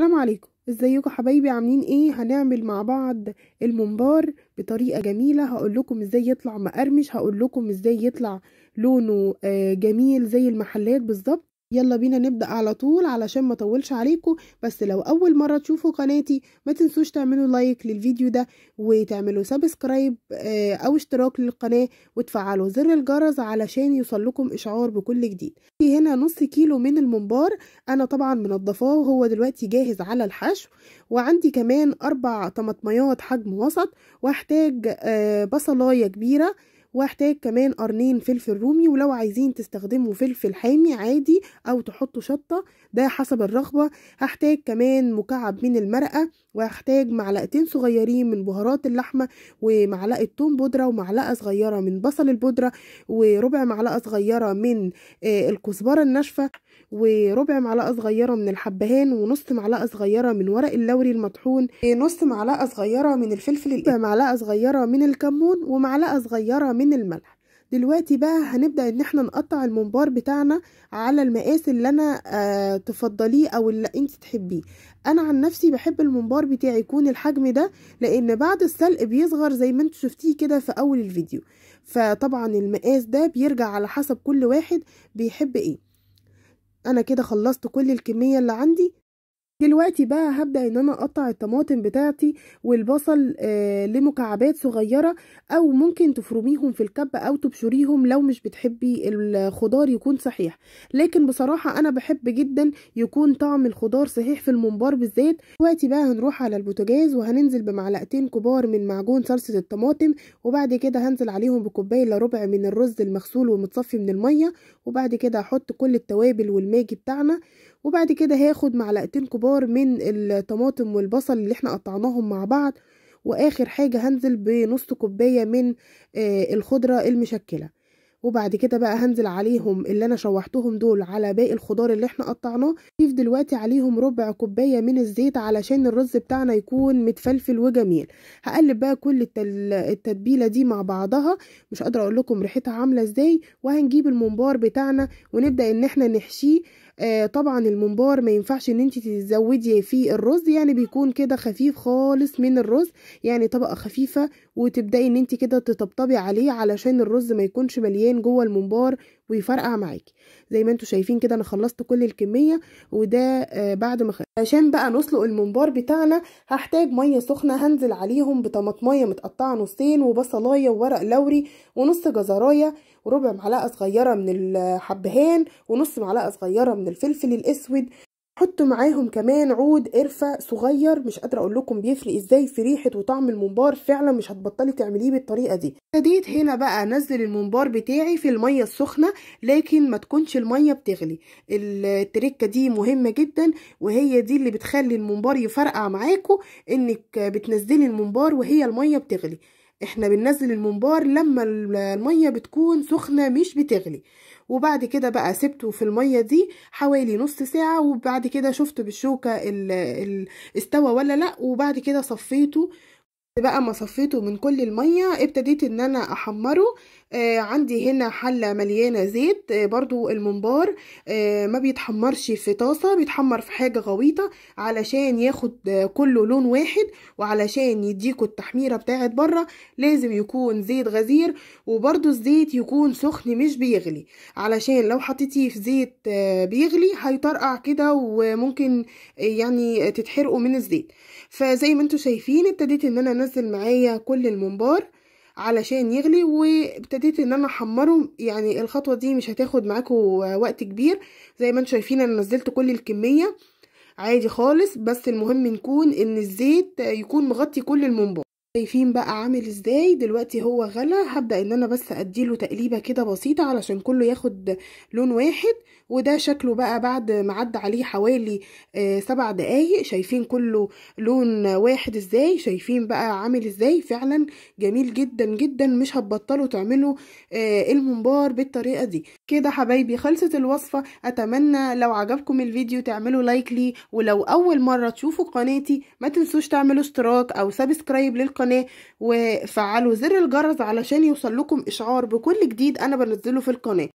السلام عليكم ازيكم حبايبي عاملين ايه هنعمل مع بعض الممبار بطريقه جميله هقول لكم ازاي يطلع مقرمش هقول لكم ازاي يطلع لونه آه، جميل زي المحلات بالظبط يلا بينا نبدأ على طول علشان ما اطولش عليكم بس لو أول مرة تشوفوا قناتي ما تنسوش تعملوا لايك للفيديو ده وتعملوا سبسكرايب آه، أو اشتراك للقناة وتفعلوا زر الجرس علشان يوصلكم إشعار بكل جديد هنا نص كيلو من الممبار أنا طبعا منضفاه وهو دلوقتي جاهز على الحشو وعندي كمان أربع طماطميات حجم وسط وهحتاج آه، بصلاية كبيرة واحتاج كمان قرنين فلفل رومي ولو عايزين تستخدموا فلفل حامي عادي او تحطوا شطة ده حسب الرغبة هحتاج كمان مكعب من المرقة وهحتاج معلقتين صغيرين من بهارات اللحمة ومعلقة توم بودرة ومعلقة صغيرة من بصل البودرة وربع معلقة صغيرة من آه، الكزبرة الناشفة وربع معلقة صغيرة من الحبهان ونص معلقة صغيرة من ورق اللوري المطحون نص معلقة صغيرة من الفلفل معلقة صغيرة من الكمون ومعلقة صغيرة من من الملح دلوقتي بقى هنبدأ ان احنا نقطع الممبار بتاعنا على المقاس اللي انا آه تفضليه او اللي انت تحبيه انا عن نفسي بحب الممبار بتاعي يكون الحجم ده لان بعد السلق بيصغر زي ما انتوا شفتيه كده في اول الفيديو فطبعا المقاس ده بيرجع على حسب كل واحد بيحب ايه انا كده خلصت كل الكمية اللي عندي دلوقتي بقى هبدأ ان انا اقطع الطماطم بتاعتي والبصل آه لمكعبات صغيرة او ممكن تفرميهم في الكب او تبشريهم لو مش بتحبي الخضار يكون صحيح لكن بصراحة انا بحب جدا يكون طعم الخضار صحيح في الممبار بالذات دلوقتي بقى هنروح على البوتاجاز وهننزل بمعلقتين كبار من معجون صلصة الطماطم وبعد كده هنزل عليهم بكوباية الا ربع من الرز المغسول ومتصفي من المية وبعد كده هحط كل التوابل والماجي بتاعنا وبعد كده هاخد معلقتين كبار من الطماطم والبصل اللي احنا قطعناهم مع بعض واخر حاجة هنزل بنص كوباية من آه، الخضرة المشكلة وبعد كده بقى هنزل عليهم اللي انا شوحتهم دول على باقي الخضار اللي احنا قطعناه نضيف دلوقتي عليهم ربع كوبايه من الزيت علشان الرز بتاعنا يكون متفلفل وجميل هقلب بقى كل التتبيله دي مع بعضها مش قادره اقول لكم ريحتها عامله ازاي وهنجيب الممبار بتاعنا ونبدا ان احنا نحشيه آه، طبعا الممبار ما ينفعش ان انت تزودي فيه الرز يعني بيكون كده خفيف خالص من الرز يعني طبقه خفيفه وتبداي ان انت كده تطبطبي عليه علشان الرز ما يكونش مليان جوه الممبار ويفرقع معاكي زي ما انتوا شايفين كده انا خلصت كل الكميه وده آه بعد ما خلصت عشان بقى نسلق الممبار بتاعنا هحتاج ميه سخنه هنزل عليهم بطماطميه متقطعه نصين وبصلايه وورق لوري ونص جزرايه وربع معلقه صغيره من الحبهان ونص معلقه صغيره من الفلفل الاسود حطوا معاهم كمان عود قرفه صغير مش قادره اقول لكم بيفرق ازاي في ريحه وطعم الممبار فعلا مش هتبطلي تعمليه بالطريقه دي ابتديت هنا بقى انزل الممبار بتاعي في الميه السخنه لكن ما تكونش الميه بتغلي التركه دي مهمه جدا وهي دي اللي بتخلي الممبار يفرقع معاكم انك بتنزلي الممبار وهي الميه بتغلي احنا بننزل الممبار لما المية بتكون سخنة مش بتغلي وبعد كده بقى سبته في المية دي حوالي نص ساعة وبعد كده شفت بالشوكة ال ال استوى ولا لا وبعد كده صفيته بقى ما صفيته من كل الميه ابتديت ان انا احمره آه عندي هنا حله مليانه زيت آه برضو المنبار آه ما بيتحمرش في طاسه بيتحمر في حاجه غويطه علشان ياخد آه كله لون واحد وعلشان يديكوا التحميره بتاعت بره لازم يكون زيت غزير وبرضو الزيت يكون سخن مش بيغلي علشان لو حطيتيه في زيت آه بيغلي هيطرقع كده وممكن آه، يعني تتحرقوا من الزيت فزي ما انتوا شايفين ابتديت ان انا مثل معايا كل الممبار علشان يغلي وابتديت ان انا احمره يعني الخطوه دي مش هتاخد معاكم وقت كبير زي ما انتم شايفين انا نزلت كل الكميه عادي خالص بس المهم نكون ان الزيت يكون مغطي كل الممبار شايفين بقى عامل ازاي دلوقتي هو غلى هبدأ ان انا بس اديله تقليبه كده بسيطه علشان كله ياخد لون واحد وده شكله بقى بعد ما عدى عليه حوالي آه، سبع دقايق شايفين كله لون واحد ازاي شايفين بقى عامل ازاي فعلا جميل جدا جدا مش هتبطلوا تعملوا آه، الممبار بالطريقه دي كده حبايبي خلصت الوصفه اتمنى لو عجبكم الفيديو تعملوا لايك لي ولو اول مره تشوفوا قناتي ما تنسوش تعملوا اشتراك او سبسكرايب للقناه القناة وفعلوا زر الجرس علشان يوصل لكم إشعار بكل جديد أنا بنزله في القناة